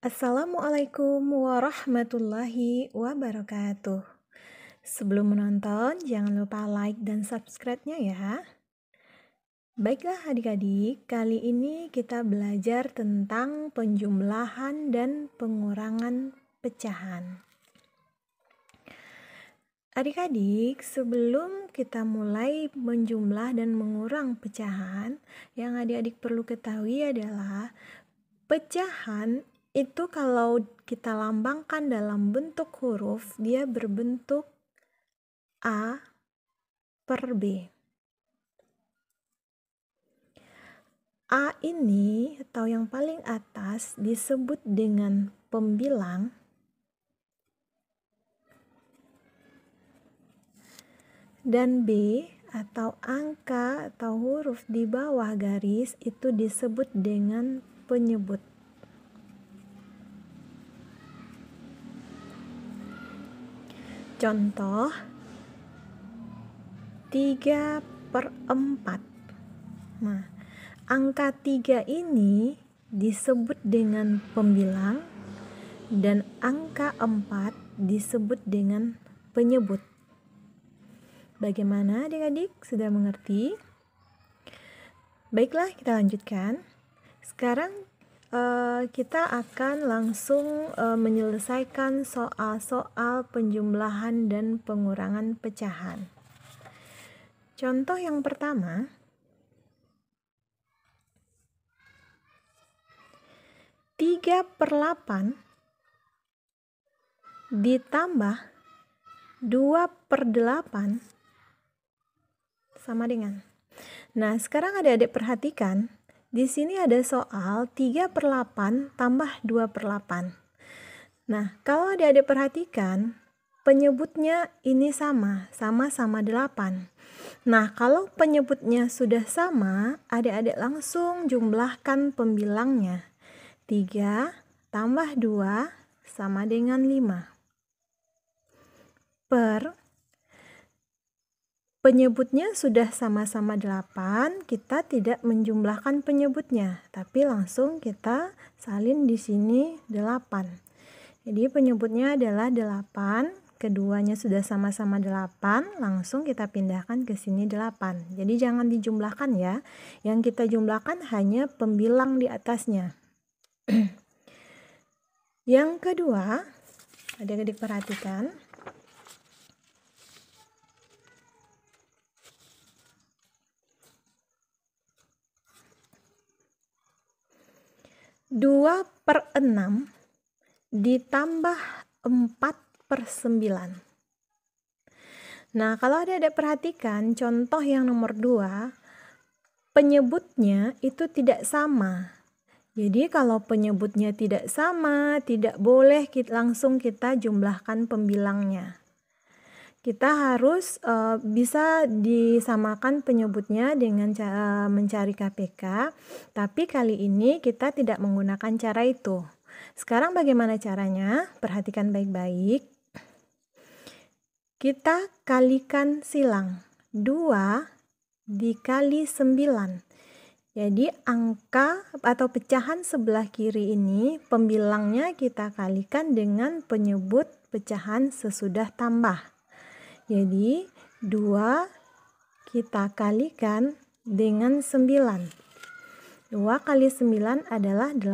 Assalamualaikum warahmatullahi wabarakatuh. Sebelum menonton, jangan lupa like dan subscribe-nya ya. Baiklah adik-adik, kali ini kita belajar tentang penjumlahan dan pengurangan pecahan. Adik-adik, sebelum kita mulai menjumlah dan mengurang pecahan, yang adik-adik perlu ketahui adalah pecahan itu kalau kita lambangkan dalam bentuk huruf, dia berbentuk A per B. A ini atau yang paling atas disebut dengan pembilang. Dan B atau angka atau huruf di bawah garis itu disebut dengan penyebut. Contoh 3 per 4 nah, Angka 3 ini disebut dengan pembilang dan angka 4 disebut dengan penyebut Bagaimana adik-adik sudah mengerti? Baiklah kita lanjutkan Sekarang Eh, kita akan langsung uh, menyelesaikan soal-soal penjumlahan dan pengurangan pecahan. Contoh yang pertama, tiga per delapan ditambah dua per delapan sama dengan. Nah, sekarang adik-adik perhatikan di sini ada soal 3 per 8 tambah 2 per 8. Nah, kalau ada ada perhatikan, penyebutnya ini sama, sama-sama 8. Nah, kalau penyebutnya sudah sama, adik-adik langsung jumlahkan pembilangnya. 3 tambah 2 sama dengan 5. Per Penyebutnya sudah sama-sama 8, kita tidak menjumlahkan penyebutnya, tapi langsung kita salin di sini 8. Jadi penyebutnya adalah 8, keduanya sudah sama-sama 8, langsung kita pindahkan ke sini 8. Jadi jangan dijumlahkan ya, yang kita jumlahkan hanya pembilang di atasnya. yang kedua, adik-adik perhatikan. 2 per 6 ditambah 4 per 9. Nah, kalau ada perhatikan contoh yang nomor 2, penyebutnya itu tidak sama. Jadi kalau penyebutnya tidak sama, tidak boleh langsung kita jumlahkan pembilangnya kita harus uh, bisa disamakan penyebutnya dengan cara eh, mencari KPK, tapi kali ini kita tidak menggunakan cara itu. Sekarang bagaimana caranya? Perhatikan baik-baik. Kita kalikan silang 2 dikali 9. Jadi angka atau pecahan sebelah kiri ini pembilangnya kita kalikan dengan penyebut pecahan sesudah tambah. Jadi 2 kita kalikan dengan 9. 2 kali 9 adalah 18.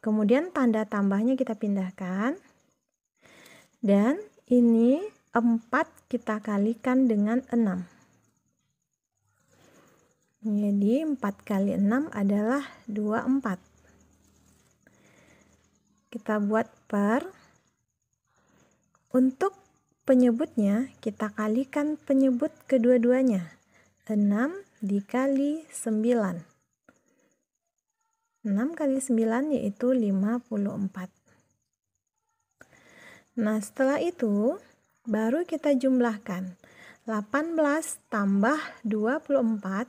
Kemudian tanda tambahnya kita pindahkan. Dan ini 4 kita kalikan dengan 6. Jadi 4 kali 6 adalah 24. Kita buat per. Untuk penyebutnya, kita kalikan penyebut kedua-duanya. 6 dikali 9. 6 kali 9 yaitu 54. Nah, setelah itu baru kita jumlahkan. 18 tambah 24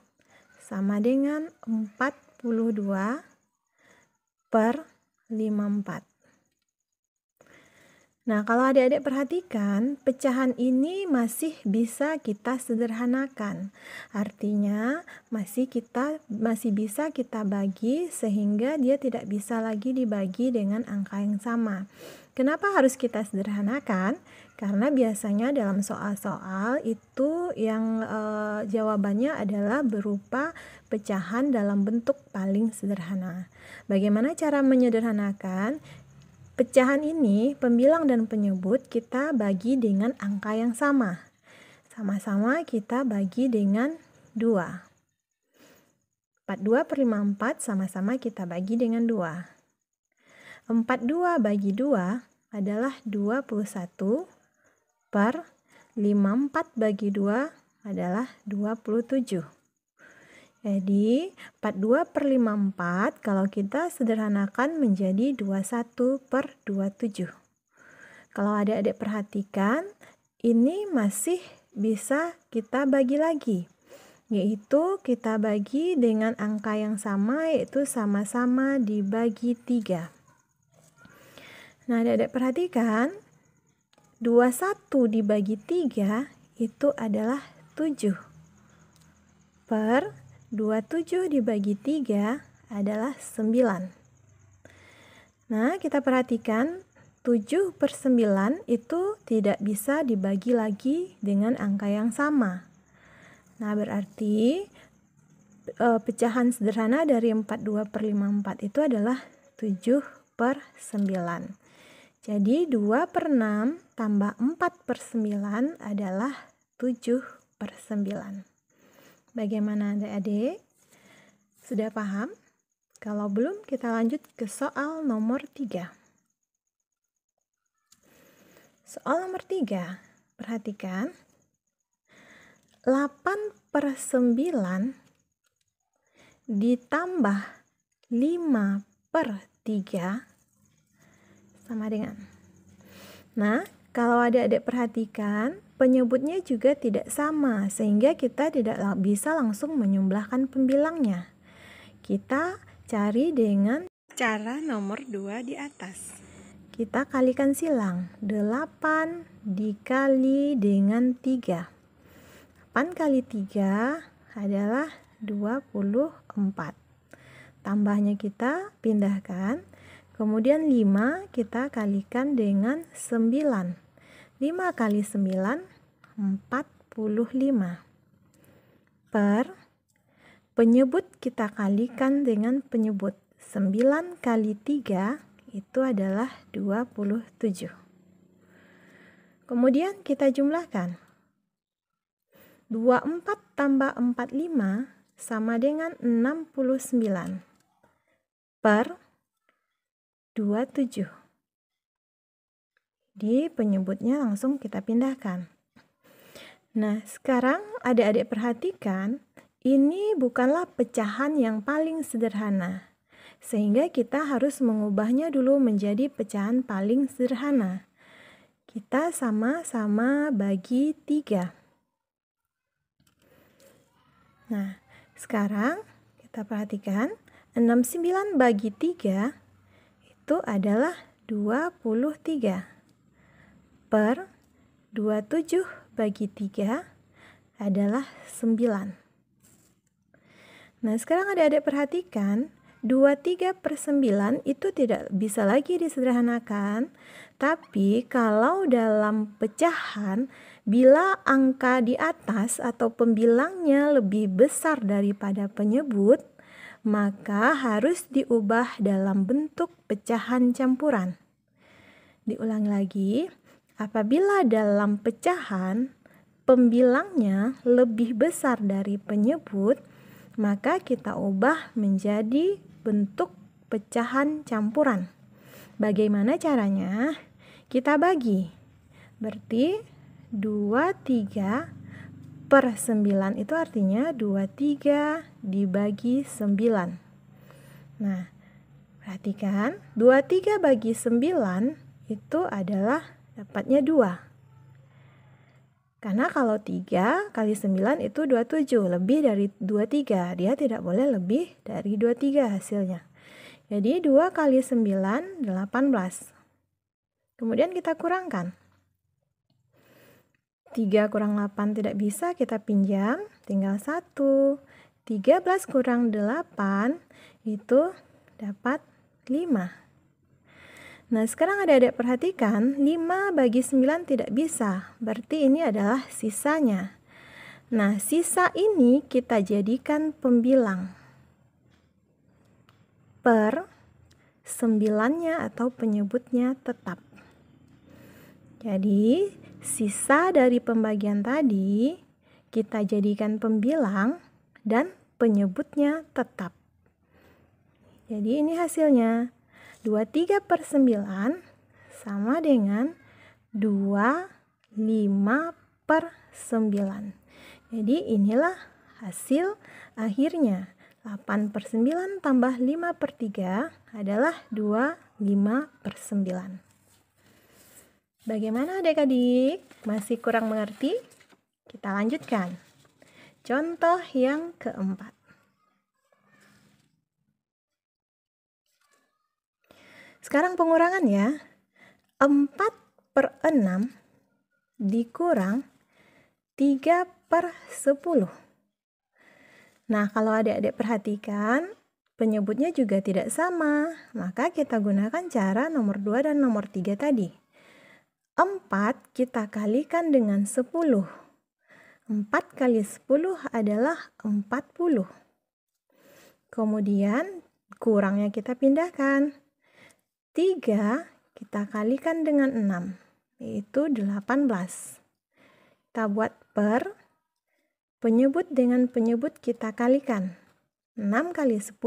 sama dengan 42 per 54. Nah, kalau adik-adik perhatikan, pecahan ini masih bisa kita sederhanakan. Artinya, masih kita masih bisa kita bagi sehingga dia tidak bisa lagi dibagi dengan angka yang sama. Kenapa harus kita sederhanakan? Karena biasanya dalam soal-soal itu yang e, jawabannya adalah berupa pecahan dalam bentuk paling sederhana. Bagaimana cara menyederhanakan? Pecahan ini, pembilang dan penyebut kita bagi dengan angka yang sama. Sama-sama kita bagi dengan 2. 42 per 54 sama-sama kita bagi dengan 2. 42 bagi 2 adalah 21 per 54 bagi 2 adalah 27. Jadi 42 per 54 kalau kita sederhanakan menjadi 21 per 27. Kalau adik-adik perhatikan, ini masih bisa kita bagi lagi. Yaitu kita bagi dengan angka yang sama yaitu sama-sama dibagi 3. Nah adik-adik perhatikan, 21 dibagi 3 itu adalah 7 per 27 dibagi 3 adalah 9. Nah, kita perhatikan 7 per 9 itu tidak bisa dibagi lagi dengan angka yang sama. Nah, berarti e, pecahan sederhana dari 42 per 54 itu adalah 7 per 9. Jadi 2 per 6 tambah 4 per 9 adalah 7 per 9. Bagaimana adik-adik? Sudah paham? Kalau belum, kita lanjut ke soal nomor 3. Soal nomor 3, perhatikan. 8 per 9 ditambah 5 per 3 sama dengan. Nah, kalau adik-adik perhatikan, penyebutnya juga tidak sama, sehingga kita tidak bisa langsung menyumlahkan pembilangnya. Kita cari dengan cara nomor 2 di atas. Kita kalikan silang 8 dikali dengan 3. 8 kali 3 adalah 24. Tambahnya kita pindahkan. Kemudian 5 kita kalikan dengan 9. 5 kali 9 45 per penyebut kita kalikan dengan penyebut 9 kali 3 itu adalah 27 kemudian kita jumlahkan 24 tambah 45 sama dengan 69 per 27 di penyebutnya langsung kita pindahkan Nah, sekarang adik-adik perhatikan, ini bukanlah pecahan yang paling sederhana. Sehingga kita harus mengubahnya dulu menjadi pecahan paling sederhana. Kita sama-sama bagi tiga. Nah, sekarang kita perhatikan 69 bagi tiga itu adalah 23 per 27 bagi 3 adalah 9. Nah, sekarang adik-adik perhatikan, 2, 3 per 9 itu tidak bisa lagi disederhanakan. Tapi kalau dalam pecahan, bila angka di atas atau pembilangnya lebih besar daripada penyebut, maka harus diubah dalam bentuk pecahan campuran. Diulang lagi, Apabila dalam pecahan pembilangnya lebih besar dari penyebut, maka kita ubah menjadi bentuk pecahan campuran. Bagaimana caranya? Kita bagi. Berarti 2, 3 per 9 itu artinya 2, 3 dibagi 9. Nah, perhatikan 2, 3 bagi 9 itu adalah Dapatnya 2. Karena kalau 3 kali 9 itu 27, lebih dari 23. Dia tidak boleh lebih dari 23 hasilnya. Jadi 2 kali 9, 18. Kemudian kita kurangkan. 3 kurang 8 tidak bisa, kita pinjam, tinggal 1. 13 kurang 8 itu dapat 5. Nah, sekarang ada adik perhatikan, 5 bagi 9 tidak bisa, berarti ini adalah sisanya. Nah, sisa ini kita jadikan pembilang per sembilannya atau penyebutnya tetap. Jadi, sisa dari pembagian tadi kita jadikan pembilang dan penyebutnya tetap. Jadi ini hasilnya. 23 per 9 sama dengan 25 per 9. Jadi inilah hasil akhirnya. 8 per 9 tambah 5 per 3 adalah 25 per 9. Bagaimana adik-adik? Masih kurang mengerti? Kita lanjutkan. Contoh yang keempat. Sekarang pengurangannya 4 per 6 dikurang 3 per 10. Nah, kalau adik-adik perhatikan, penyebutnya juga tidak sama. Maka kita gunakan cara nomor 2 dan nomor 3 tadi. 4 kita kalikan dengan 10. 4 kali 10 adalah 40. Kemudian kurangnya kita pindahkan. 3 kita kalikan dengan 6, yaitu 18. Kita buat per penyebut dengan penyebut kita kalikan. 6 kali 10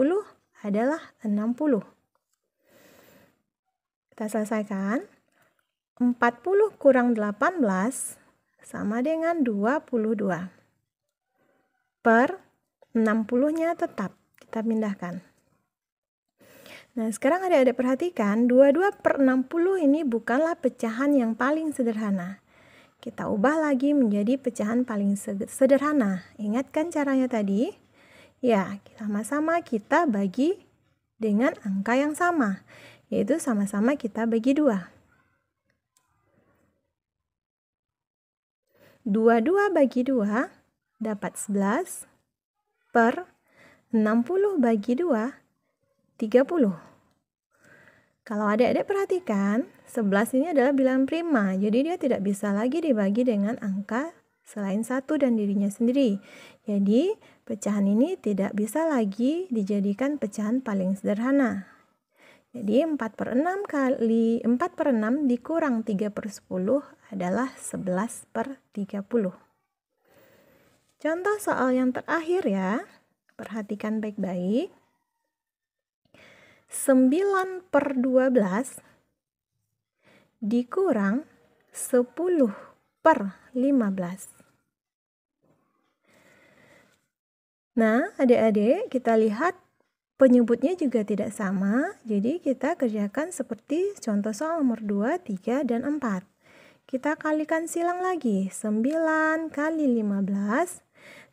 adalah 60. Kita selesaikan. 40 kurang 18 sama dengan 22. Per 60-nya tetap kita pindahkan. Nah, sekarang ada ada perhatikan, 22 per 60 ini bukanlah pecahan yang paling sederhana. Kita ubah lagi menjadi pecahan paling sederhana. Ingatkan caranya tadi? Ya, sama-sama kita bagi dengan angka yang sama, yaitu sama-sama kita bagi 2. 22 bagi 2 dapat 11 per 60 bagi 2 30. Kalau adik-adik perhatikan, 11 ini adalah bilangan prima, jadi dia tidak bisa lagi dibagi dengan angka selain satu dan dirinya sendiri. Jadi, pecahan ini tidak bisa lagi dijadikan pecahan paling sederhana. Jadi 4 per 6 kali 4 per 6 dikurang 3 per 10 adalah 11 per 30. Contoh soal yang terakhir ya. Perhatikan baik-baik. 9 per 12 dikurang 10 per 15. Nah, adik-adik kita lihat penyebutnya juga tidak sama. Jadi kita kerjakan seperti contoh soal nomor 2, 3, dan 4. Kita kalikan silang lagi. 9 kali 15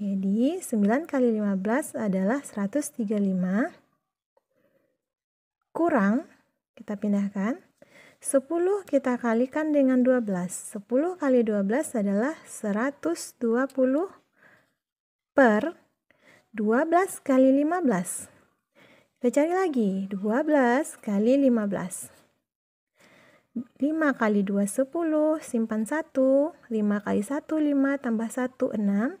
Jadi 9 kali 15 adalah 135 kurang kita pindahkan 10 kita kalikan dengan 12 10 kali 12 adalah 120 per 12 kali 15 kita cari lagi 12 kali 15 5 kali 2 10 simpan 1 5 kali 1 5 tambah 1 6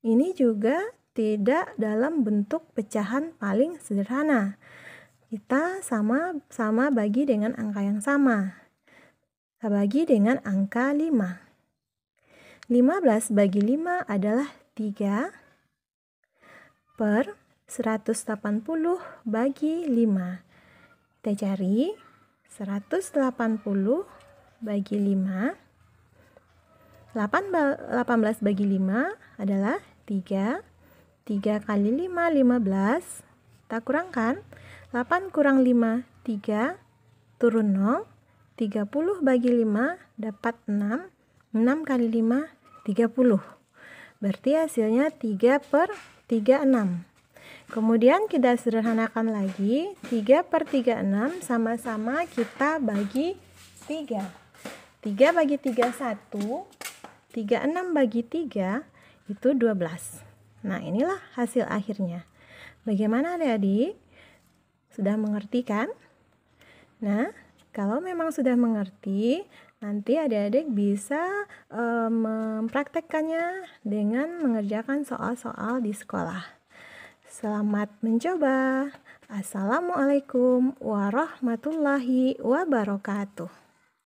Ini juga tidak dalam bentuk pecahan paling sederhana. Kita sama-sama bagi dengan angka yang sama. Kita bagi dengan angka 5. 15 bagi 5 adalah 3 per 180 bagi 5. Kita cari 180 bagi 5. 18 bagi 5 adalah 3. 3 kali 5, 15. Kita kurangkan. 8 kurang 5, 3. Turun 0. 30 bagi 5 dapat 6. 6 kali 5, 30. Berarti hasilnya 3 per 3, 6. Kemudian kita sederhanakan lagi. 3 per 3, 6 sama-sama kita bagi 3. 3 bagi 3, 1. 36 bagi 3, itu 12. Nah, inilah hasil akhirnya. Bagaimana adik-adik? Sudah mengerti kan? Nah, kalau memang sudah mengerti, nanti adik-adik bisa e, mempraktekkannya dengan mengerjakan soal-soal di sekolah. Selamat mencoba. Assalamualaikum warahmatullahi wabarakatuh.